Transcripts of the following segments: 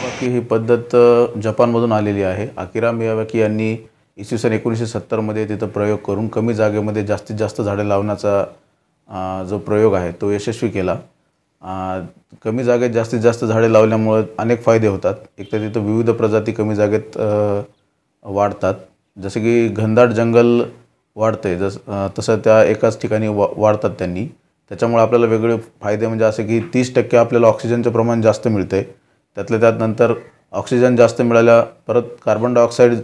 Miyawaki ही पद्धत जपानमधून आलेली आहे आकिरा मियावाकी यांनी इसवी सन एकोणीसशे सत्तरमध्ये तिथं प्रयोग करून कमी जागेमध्ये जास्तीत जास्त झाडे लावण्याचा जो प्रयोग आहे तो यशस्वी केला कमी जागेत जास्तीत जास्त झाडे लावल्यामुळं अनेक फायदे होतात एक तर तिथं विविध प्रजाती कमी जागेत वाढतात जसं की घनदाट जंगल वाढते जस तसं त्या एकाच ठिकाणी वा वाढतात त्यांनी त्याच्यामुळे आपल्याला वेगळे फायदे म्हणजे असे की तीस टक्के आपल्याला ऑक्सिजनचं प्रमाण जास्त आहे त्यातल्या त्यात नंतर ऑक्सिजन जास्त मिळाल्या परत कार्बन डायऑक्साईड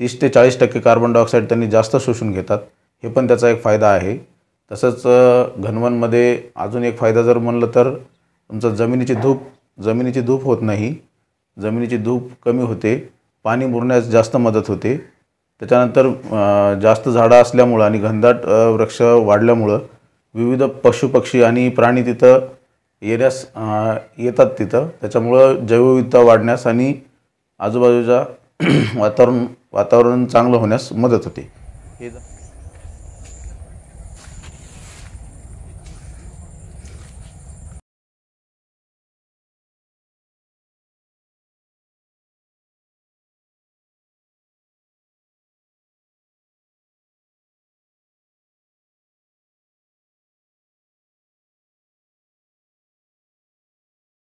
तीस ते चाळीस टक्के कार्बन डायऑक्साईड त्यांनी जास्त शोषून घेतात हे पण त्याचा एक फायदा आहे तसंच घनवनमध्ये अजून एक फायदा जर म्हणलं तर तुमचं जमिनीची धूप जमिनीची धूप होत नाही जमिनीची धूप कमी होते पाणी मुरण्यास जास्त मदत होते त्याच्यानंतर जास्त झाडं असल्यामुळं आणि घनदाट वृक्ष वाढल्यामुळं विविध पशुपक्षी आणि प्राणी तिथं येण्यास येतात तिथं त्याच्यामुळं जैवविविधता वाढण्यास आणि आजूबाजूच्या वातावरण वातावरण चांगलं होण्यास मदत होते हे